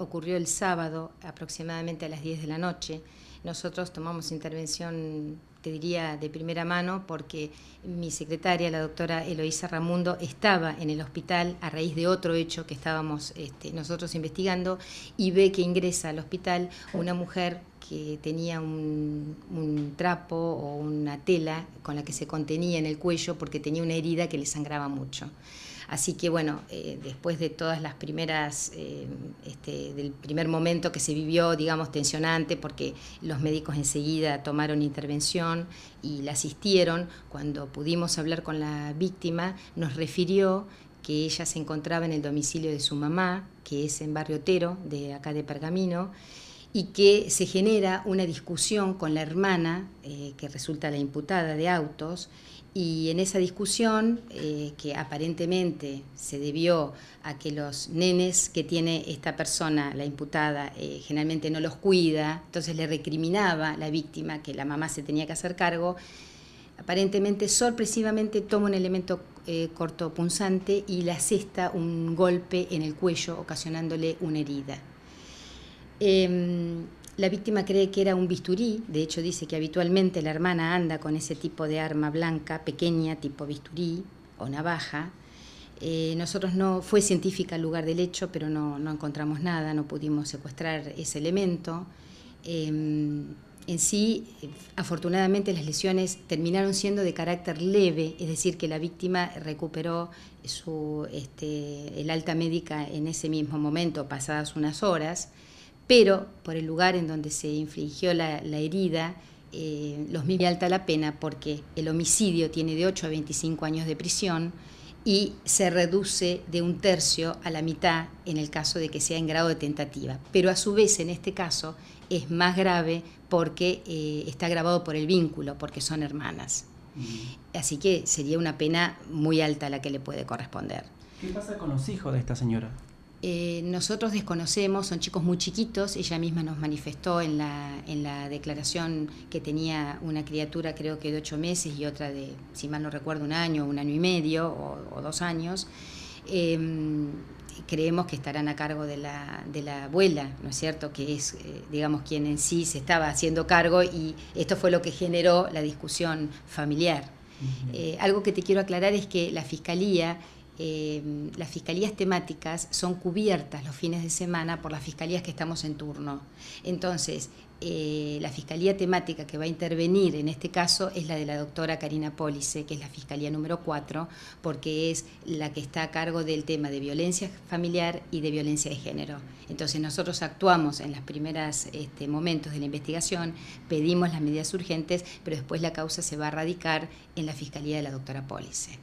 ocurrió el sábado aproximadamente a las 10 de la noche. Nosotros tomamos intervención, te diría, de primera mano porque mi secretaria, la doctora Eloísa Ramundo, estaba en el hospital a raíz de otro hecho que estábamos este, nosotros investigando y ve que ingresa al hospital una mujer que tenía un, trapo o una tela con la que se contenía en el cuello porque tenía una herida que le sangraba mucho. Así que bueno, eh, después de todas las primeras, eh, este, del primer momento que se vivió, digamos, tensionante, porque los médicos enseguida tomaron intervención y la asistieron, cuando pudimos hablar con la víctima, nos refirió que ella se encontraba en el domicilio de su mamá, que es en Barrio de acá de Pergamino, y que se genera una discusión con la hermana, eh, que resulta la imputada de autos, y en esa discusión, eh, que aparentemente se debió a que los nenes que tiene esta persona, la imputada, eh, generalmente no los cuida, entonces le recriminaba la víctima que la mamá se tenía que hacer cargo, aparentemente sorpresivamente toma un elemento cortopunzante corto punzante y le asesta un golpe en el cuello, ocasionándole una herida. Em, la víctima cree que era un bisturí, de hecho dice que habitualmente la hermana anda con ese tipo de arma blanca, pequeña, tipo bisturí o navaja. Eh, nosotros no, fue científica el lugar del hecho, pero no, encontramos nada, no pudimos secuestrar ese elemento. Em, en sí, afortunadamente las lesiones terminaron siendo de carácter leve, es decir, que la víctima recuperó su, este, el alta médica en ese mismo momento, pasadas unas horas pero por el lugar en donde se infligió la, herida, eh, los mismos alta la pena porque el homicidio tiene de 8 a 25 años de prisión y se reduce de un tercio a la mitad en el caso de que sea en grado de tentativa. Pero a su vez en este caso es más grave porque eh, está grabado por el vínculo, porque son hermanas. Mm. Así que sería una pena muy alta la que le puede corresponder. ¿Qué pasa con los hijos de esta señora? Eh, nosotros desconocemos, son chicos muy chiquitos, ella misma nos manifestó en la, declaración que tenía una criatura creo que de ocho meses y otra de, si mal no recuerdo, un año, un año y medio o, dos años. Em, creemos que estarán a cargo de la, abuela, ¿no es cierto? Que es, eh, digamos, quien en sí se estaba haciendo cargo y esto fue lo que generó la discusión familiar. Eh, algo que te quiero aclarar es que la Fiscalía eh, las fiscalías temáticas son cubiertas los fines de semana por las fiscalías que estamos en turno. Entonces, eh, la fiscalía temática que va a intervenir en este caso es la de la doctora Karina Pólice, que es la fiscalía número 4, porque es la que está a cargo del tema de violencia familiar y de violencia de género. Entonces nosotros actuamos en los primeros este, momentos de la investigación, pedimos las medidas urgentes, pero después la causa se va a radicar en la fiscalía de la doctora Pólice.